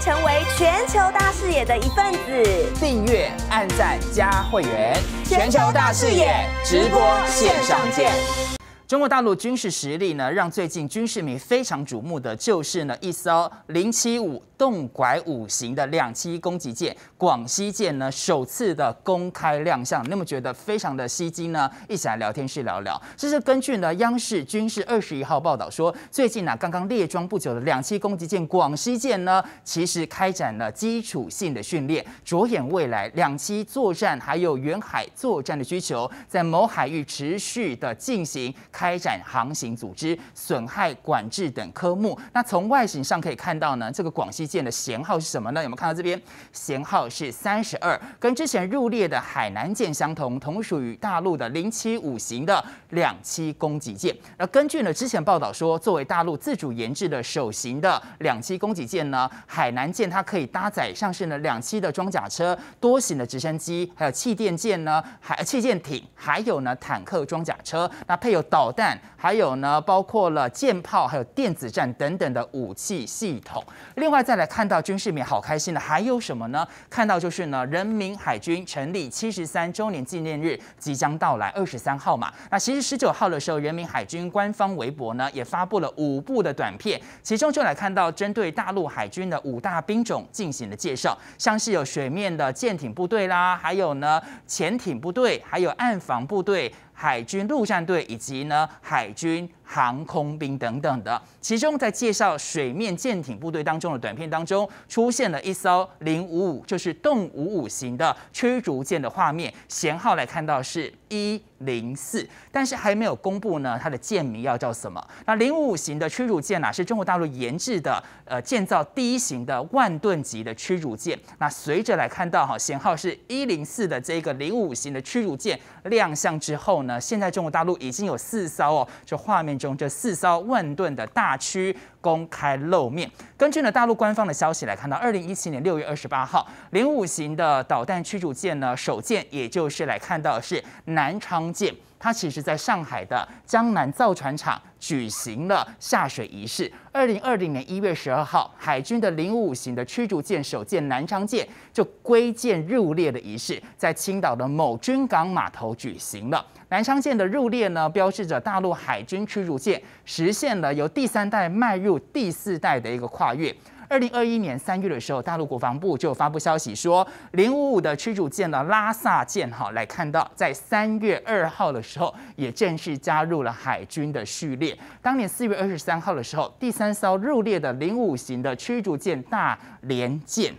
成为全球大视野的一份子，订阅、按赞加会员，全球大视野直播线上见。中国大陆军事实力呢，让最近军事迷非常瞩目的就是呢一艘零七五动拐五型的两栖攻击舰“广西舰”呢首次的公开亮相。那么觉得非常的吸睛呢？一起来聊天室聊聊。这是根据呢央视军事二十一号报道说，最近呢刚刚列装不久的两栖攻击舰“广西舰”呢，其实开展了基础性的训练，着眼未来两栖作战还有远海作战的需求，在某海域持续的进行。开展航行组织、损害管制等科目。那从外形上可以看到呢，这个广西舰的舷号是什么呢？有没有看到这边？舷号是三十二，跟之前入列的海南舰相同，同属于大陆的零七五型的两栖攻击舰。那根据呢之前报道说，作为大陆自主研制的首型的两栖攻击舰呢，海南舰它可以搭载上是呢两栖的装甲车、多型的直升机，还有气垫舰呢、还气垫艇，还有呢坦克装甲车，那配有导。导弹，还有呢，包括了舰炮，还有电子战等等的武器系统。另外再来看到军事面，好开心的，还有什么呢？看到就是呢，人民海军成立七十三周年纪念日即将到来，二十三号嘛。那其实十九号的时候，人民海军官方微博呢也发布了五部的短片，其中就来看到针对大陆海军的五大兵种进行的介绍，像是有水面的舰艇部队啦，还有呢潜艇部队，还有岸防部队。海军陆战队以及呢海军。航空兵等等的，其中在介绍水面舰艇部队当中的短片当中，出现了一艘零五五，就是动五五型的驱逐舰的画面。舷号来看到是一零四，但是还没有公布呢，它的舰名要叫什么？那零五型的驱逐舰啊，是中国大陆研制的呃建造第一型的万吨级的驱逐舰。那随着来看到哈，舷号是一零四的这个零五型的驱逐舰亮相之后呢，现在中国大陆已经有四艘哦，这画面。中这四艘万吨的大驱公开露面。根据呢大陆官方的消息来看到，二零一七年六月二十八号，零五型的导弹驱逐舰呢首舰，也就是来看到是南昌舰。它其实在上海的江南造船厂举行了下水仪式。二零二零年一月十二号，海军的零五型的驱逐舰首舰南昌舰就归建入列的仪式，在青岛的某军港码头举行了。南昌舰的入列呢，标志着大陆海军驱逐舰实现了由第三代迈入第四代的一个跨越。二零二一年三月的时候，大陆国防部就发布消息说，零五五的驱逐舰的拉萨舰哈来看到，在三月二号的时候也正式加入了海军的序列。当年四月二十三号的时候，第三艘入列的零五型的驱逐舰大连舰，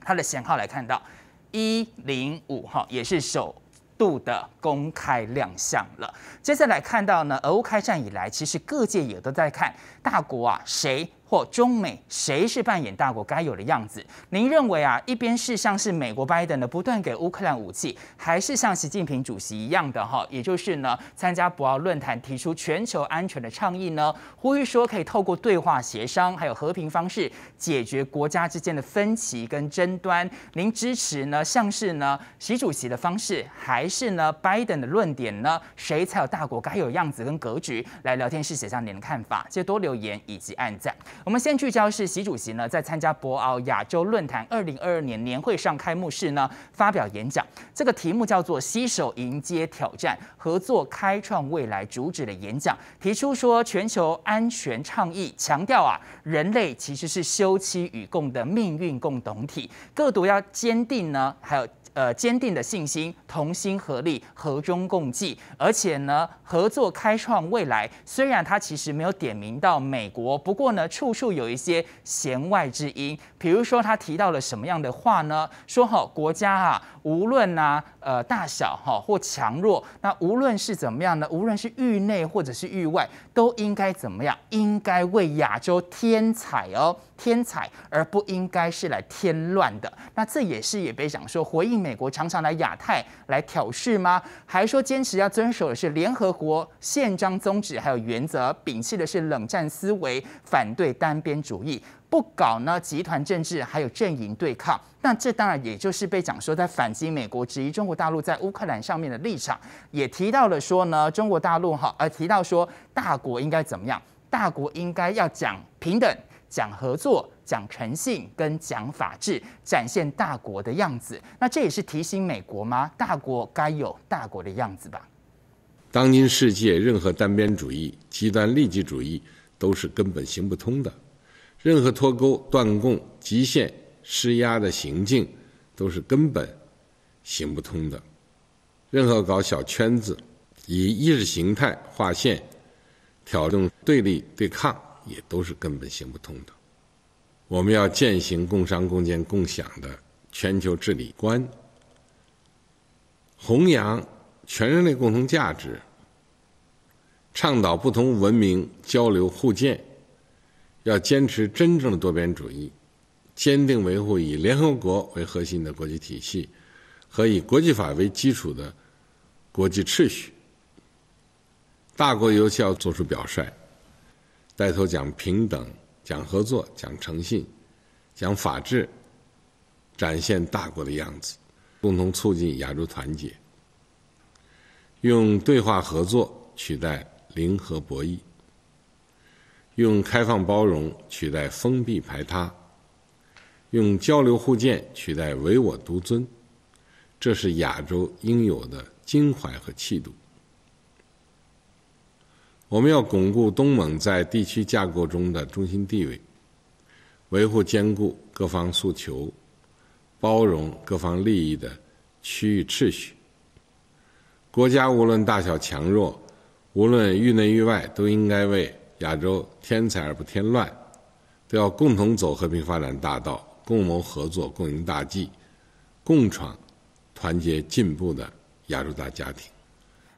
它的舷号来看到一零五号，也是首度的公开亮相了。接下来看到呢，俄乌开战以来，其实各界也都在看大国啊，谁？或中美谁是扮演大国该有的样子？您认为啊，一边是像是美国拜登呢不断给乌克兰武器，还是像习近平主席一样的哈，也就是呢参加博鳌论坛提出全球安全的倡议呢，呼吁说可以透过对话协商还有和平方式解决国家之间的分歧跟争端？您支持呢像是呢习主席的方式，还是呢拜登的论点呢？谁才有大国该有样子跟格局？来聊天室写下您的看法，记得多留言以及按赞。我们先聚焦是习主席呢，在参加博鳌亚洲论坛二零二二年年会上开幕式呢发表演讲，这个题目叫做“携手迎接挑战，合作开创未来”，主旨的演讲提出说全球安全倡议，强调啊人类其实是休戚与共的命运共同体，各独要坚定呢，还有。呃，坚定的信心，同心合力，和衷共济，而且呢，合作开创未来。虽然他其实没有点名到美国，不过呢，处处有一些弦外之音。比如说，他提到了什么样的话呢？说哈，国家啊，无论呐，呃，大小哈，或强弱，那无论是怎么样呢，无论是域内或者是域外，都应该怎么样？应该为亚洲添彩哦。天才，而不应该是来添乱的。那这也是也被讲说回应美国常常来亚太来挑事吗？还说坚持要遵守的是联合国宪章宗旨还有原则，摒弃的是冷战思维，反对单边主义，不搞呢集团政治还有阵营对抗。那这当然也就是被讲说在反击美国质疑中国大陆在乌克兰上面的立场，也提到了说呢中国大陆哈，而提到说大国应该怎么样？大国应该要讲平等。讲合作、讲诚信跟讲法治，展现大国的样子。那这也是提醒美国吗？大国该有大国的样子吧。当今世界，任何单边主义、极端利己主义都是根本行不通的；任何脱钩、断供、极限施压的行径都是根本行不通的；任何搞小圈子、以意识形态划线、挑动对立对抗。也都是根本行不通的。我们要践行“共商共建共享”的全球治理观，弘扬全人类共同价值，倡导不同文明交流互鉴，要坚持真正的多边主义，坚定维护以联合国为核心的国际体系和以国际法为基础的国际秩序。大国尤其要做出表率。带头讲平等、讲合作、讲诚信、讲法治，展现大国的样子，共同促进亚洲团结。用对话合作取代零和博弈，用开放包容取代封闭排他，用交流互鉴取代唯我独尊，这是亚洲应有的襟怀和气度。我们要巩固东盟在地区架构中的中心地位，维护兼顾各方诉求、包容各方利益的区域秩序。国家无论大小强弱，无论域内域外，都应该为亚洲添彩而不添乱，都要共同走和平发展大道，共谋合作共赢大计，共创团结进步的亚洲大家庭。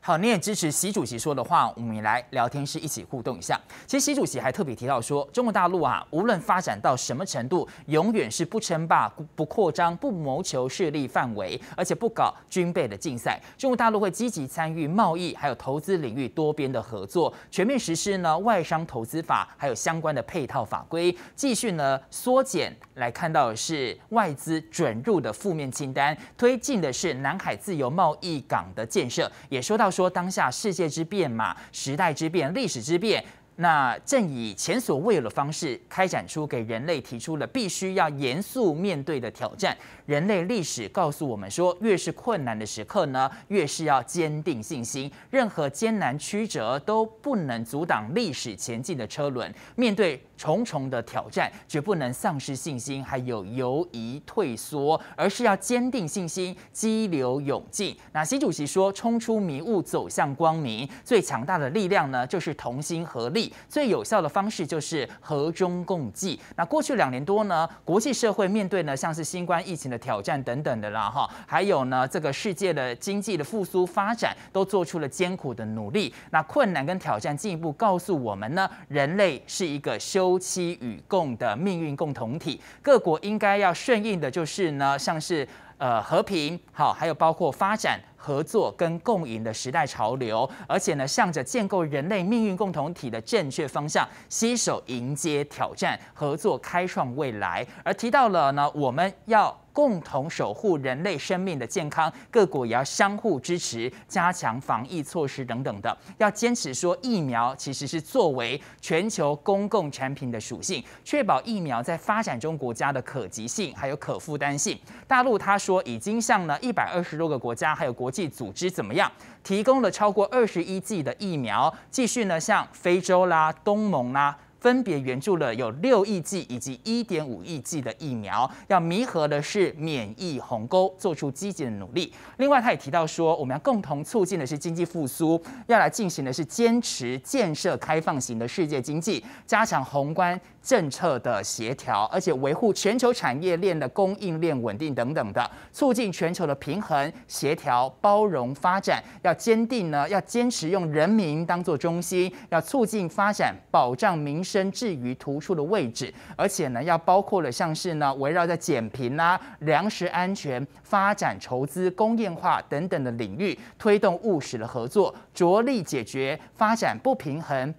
好，你也支持习主席说的话，我们也来聊天室一起互动一下。其实习主席还特别提到说，中国大陆啊，无论发展到什么程度，永远是不称霸、不扩张、不谋求势力范围，而且不搞军备的竞赛。中国大陆会积极参与贸易还有投资领域多边的合作，全面实施呢外商投资法还有相关的配套法规，继续呢缩减来看到的是外资准入的负面清单，推进的是南海自由贸易港的建设，也说到。说当下世界之变嘛，时代之变，历史之变。那正以前所未有的方式开展出，给人类提出了必须要严肃面对的挑战。人类历史告诉我们说，越是困难的时刻呢，越是要坚定信心。任何艰难曲折都不能阻挡历史前进的车轮。面对重重的挑战，绝不能丧失信心，还有犹疑退缩，而是要坚定信心，激流勇进。那习主席说：“冲出迷雾，走向光明。最强大的力量呢，就是同心合力。”最有效的方式就是和中共济。那过去两年多呢，国际社会面对呢像是新冠疫情的挑战等等的啦，哈，还有呢这个世界的经济的复苏发展，都做出了艰苦的努力。那困难跟挑战进一步告诉我们呢，人类是一个休戚与共的命运共同体。各国应该要顺应的就是呢，像是呃和平，好，还有包括发展。合作跟共赢的时代潮流，而且呢，向着建构人类命运共同体的正确方向，携手迎接挑战，合作开创未来。而提到了呢，我们要共同守护人类生命的健康，各国也要相互支持，加强防疫措施等等的，要坚持说疫苗其实是作为全球公共产品的属性，确保疫苗在发展中国家的可及性还有可负担性。大陆他说已经向呢一百二十多个国家还有国。际组织怎么样？提供了超过二十一亿的疫苗，继续呢，像非洲啦、东盟啦。分别援助了有六亿剂以及一点五亿剂的疫苗，要弥合的是免疫鸿沟，做出积极的努力。另外，他也提到说，我们要共同促进的是经济复苏，要来进行的是坚持建设开放型的世界经济，加强宏观政策的协调，而且维护全球产业链的供应链稳定等等的，促进全球的平衡、协调、包容发展。要坚定呢，要坚持用人民当做中心，要促进发展，保障民生。至于突出的位置，而且呢，要包括了像是呢，围绕在减贫呐、粮食安全、发展筹资、工业化等等的领域，推动务实的合作，着力解决发展不平衡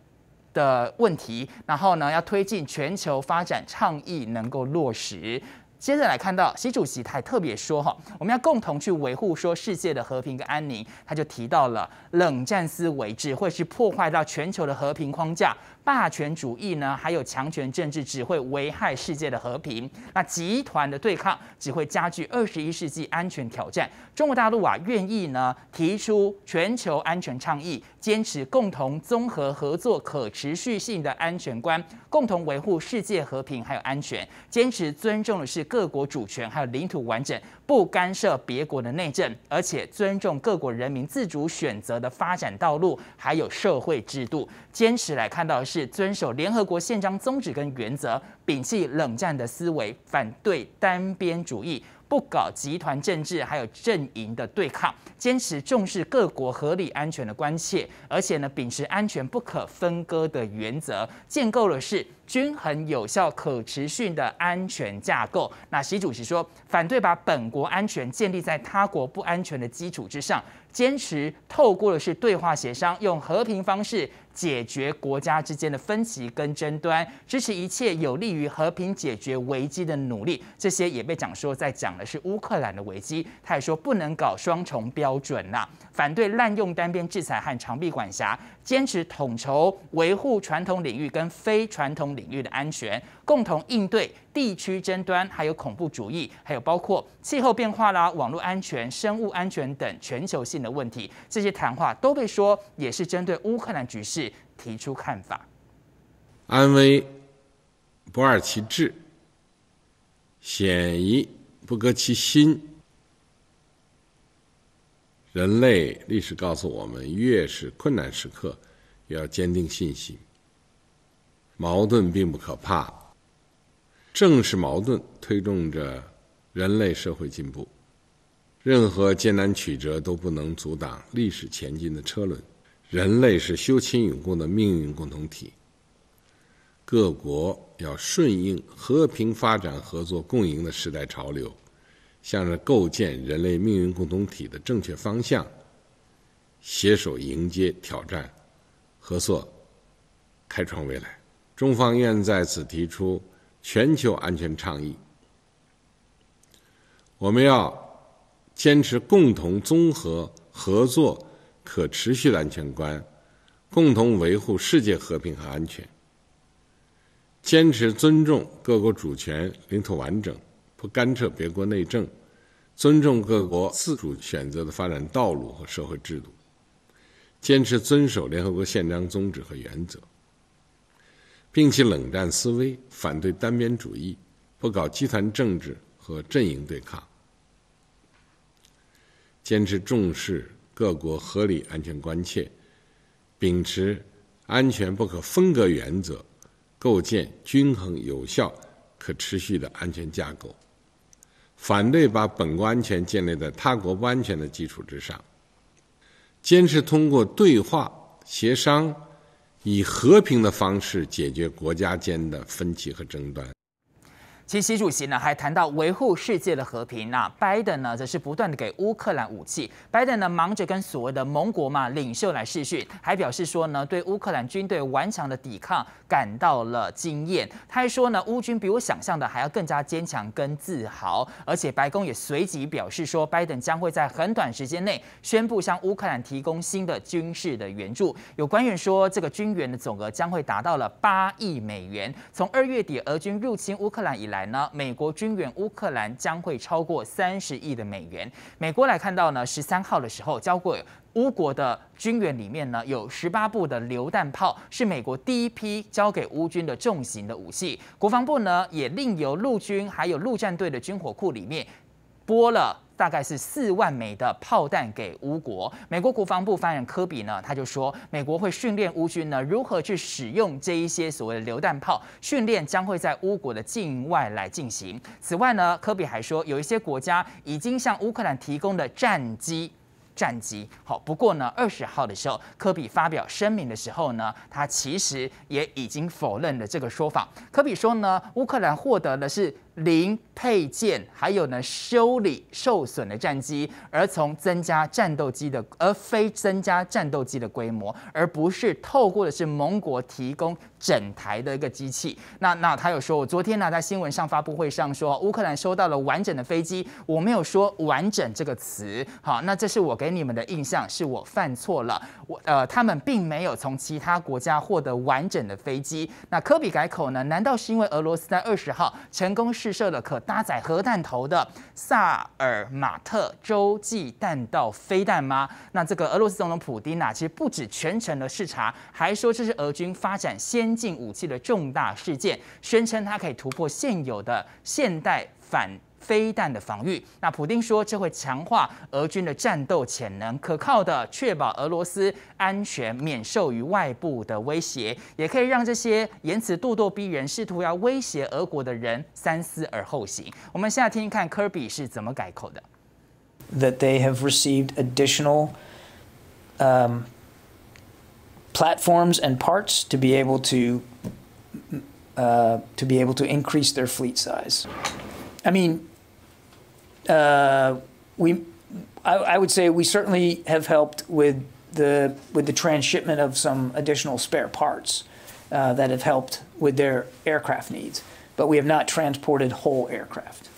的问题。然后呢，要推进全球发展倡议能够落实。接着来看到，习主席他特别说哈，我们要共同去维护说世界的和平跟安宁。他就提到了冷战思维只会是破坏到全球的和平框架。霸权主义呢，还有强权政治只会危害世界的和平。那集团的对抗只会加剧二十一世纪安全挑战。中国大陆啊，愿意呢提出全球安全倡议，坚持共同综合合作可持续性的安全观，共同维护世界和平还有安全。坚持尊重的是各国主权还有领土完整，不干涉别国的内政，而且尊重各国人民自主选择的发展道路还有社会制度。坚持来看到的是。是遵守联合国宪章宗旨跟原则，摒弃冷战的思维，反对单边主义，不搞集团政治，还有阵营的对抗，坚持重视各国合理安全的关切，而且呢，秉持安全不可分割的原则，建构了是。均衡、有效、可持续的安全架构。那习主席说，反对把本国安全建立在他国不安全的基础之上，坚持透过的是对话协商，用和平方式解决国家之间的分歧跟争端，支持一切有利于和平解决危机的努力。这些也被讲说在讲的是乌克兰的危机。他也说，不能搞双重标准呐，反对滥用单边制裁和长臂管辖。坚持统筹维护传统领域跟非传统领域的安全，共同应对地区争端，还有恐怖主义，还有包括气候变化啦、网络安全、生物安全等全球性的问题。这些谈话都被说也是针对乌克兰局势提出看法。安危不二其志，险夷不隔其心。人类历史告诉我们，越是困难时刻，越要坚定信心。矛盾并不可怕，正是矛盾推动着人类社会进步。任何艰难曲折都不能阻挡历史前进的车轮。人类是休戚与共的命运共同体。各国要顺应和平发展、合作共赢的时代潮流。向着构建人类命运共同体的正确方向，携手迎接挑战，合作开创未来。中方愿在此提出全球安全倡议。我们要坚持共同、综合、合作、可持续的安全观，共同维护世界和平和安全。坚持尊重各国主权、领土完整。不干涉别国内政，尊重各国自主选择的发展道路和社会制度，坚持遵守联合国宪章宗旨和原则，并且冷战思维反对单边主义，不搞集团政治和阵营对抗，坚持重视各国合理安全关切，秉持安全不可分割原则，构建均衡有效可持续的安全架构。反对把本国安全建立在他国安全的基础之上，坚持通过对话、协商，以和平的方式解决国家间的分歧和争端。其实习主席呢还谈到维护世界的和平，那拜登呢则是不断的给乌克兰武器。拜登呢忙着跟所谓的盟国嘛领袖来试训，还表示说呢对乌克兰军队顽强的抵抗感到了惊艳。他还说呢乌军比我想象的还要更加坚强跟自豪。而且白宫也随即表示说，拜登将会在很短时间内宣布向乌克兰提供新的军事的援助。有官员说，这个军援的总额将会达到了八亿美元。从二月底俄军入侵乌克兰以来。来呢？美国军援乌克兰将会超过三十亿的美元。美国来看到呢，十三号的时候，交过乌国的军援里面呢，有十八部的榴弹炮，是美国第一批交给乌军的重型的武器。国防部呢，也另由陆军还有陆战队的军火库里面拨了。大概是四万枚的炮弹给乌国。美国国防部发言人科比呢，他就说，美国会训练乌军呢，如何去使用这一些所谓的榴弹炮，训练将会在乌国的境外来进行。此外呢，科比还说，有一些国家已经向乌克兰提供的战机，战机。好，不过呢，二十号的时候，科比发表声明的时候呢，他其实也已经否认了这个说法。科比说呢，乌克兰获得的是。零配件，还有呢修理受损的战机，而从增加战斗机的，而非增加战斗机的规模，而不是透过的是盟国提供整台的一个机器。那那他有说，我昨天呢在新闻上发布会上说，乌克兰收到了完整的飞机，我没有说完整这个词，好，那这是我给你们的印象，是我犯错了。我呃，他们并没有从其他国家获得完整的飞机。那科比改口呢？难道是因为俄罗斯在二十号成功是？试射了可搭载核弹头的萨尔马特洲际弹道飞弹吗？那这个俄罗斯总统普京啊，其实不止全程的视察，还说这是俄军发展先进武器的重大事件，宣称它可以突破现有的现代反。That they have received additional, um. platforms and parts to be able to uh, to be able to increase their fleet size. I mean, uh, we, I, I, would say we certainly have helped with the with the transshipment of some additional spare parts uh, that have helped with their aircraft needs, but we have not transported whole aircraft.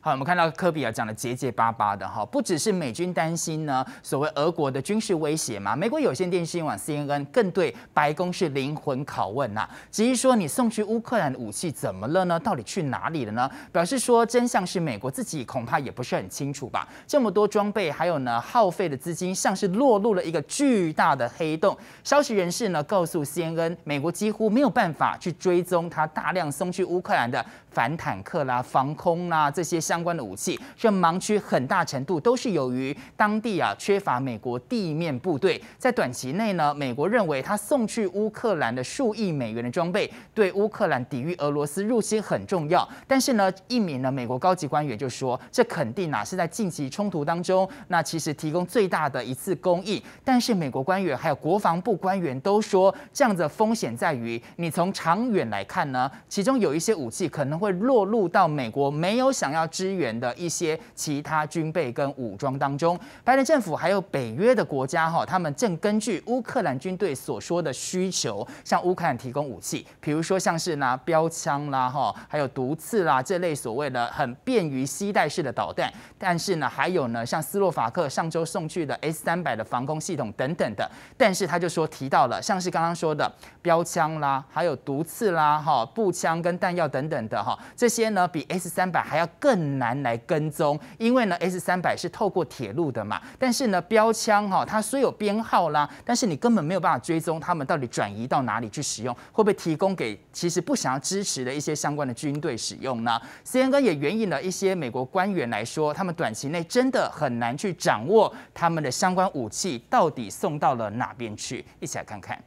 好，我们看到科比尔讲的结结巴巴的哈，不只是美军担心呢，所谓俄国的军事威胁嘛。美国有线电视网 CNN 更对白宫是灵魂拷问呐，质疑说你送去乌克兰的武器怎么了呢？到底去哪里了呢？表示说真相是美国自己恐怕也不是很清楚吧。这么多装备还有呢耗费的资金，像是落入了一个巨大的黑洞。消息人士呢告诉 CNN，美国几乎没有办法去追踪他大量送去乌克兰的。反坦克啦、防空啦这些相关的武器，这盲区很大程度都是由于当地啊缺乏美国地面部队。在短期内呢，美国认为他送去乌克兰的数亿美元的装备，对乌克兰抵御俄罗斯入侵很重要。但是呢，一名呢美国高级官员就说，这肯定啊是在近期冲突当中，那其实提供最大的一次公益。但是美国官员还有国防部官员都说，这样的风险在于，你从长远来看呢，其中有一些武器可能会。会落入到美国没有想要支援的一些其他军备跟武装当中。拜登政府还有北约的国家哈，他们正根据乌克兰军队所说的需求，向乌克兰提供武器，比如说像是拿标枪啦哈，还有毒刺啦这类所谓的很便于携带式的导弹。但是呢，还有呢，像斯洛伐克上周送去的 S 三百的防空系统等等的。但是他就说提到了像是刚刚说的标枪啦，还有毒刺啦哈，步枪跟弹药等等的。这些呢，比 S 三百还要更难来跟踪，因为呢，S 三百是透过铁路的嘛，但是呢，标枪哈，它虽有编号啦，但是你根本没有办法追踪它们到底转移到哪里去使用，会不会提供给其实不想要支持的一些相关的军队使用呢？c N 哥也援引了一些美国官员来说，他们短期内真的很难去掌握他们的相关武器到底送到了哪边去，一起来看看。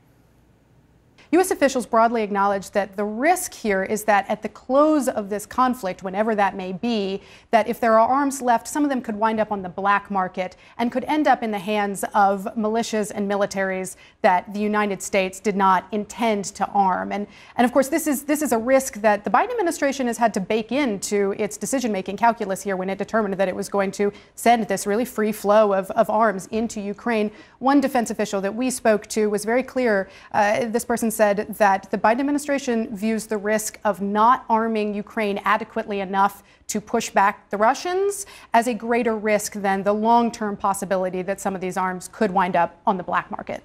U.S. officials broadly acknowledge that the risk here is that at the close of this conflict, whenever that may be, that if there are arms left, some of them could wind up on the black market and could end up in the hands of militias and militaries that the United States did not intend to arm. And, and of course, this is, this is a risk that the Biden administration has had to bake into its decision making calculus here when it determined that it was going to send this really free flow of, of arms into Ukraine. One defense official that we spoke to was very clear. Uh, this person said that the Biden administration views the risk of not arming Ukraine adequately enough to push back the Russians as a greater risk than the long term possibility that some of these arms could wind up on the black market.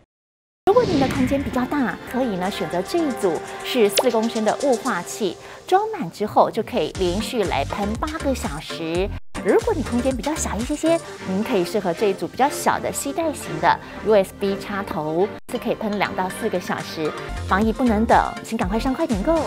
如果您的空间比较大，可以呢选择这一组是四公升的雾化器，装满之后就可以连续来喷八个小时。如果你空间比较小一些些，您可以适合这一组比较小的吸带型的 USB 插头，是可以喷两到四个小时。防疫不能等，请赶快上快点购。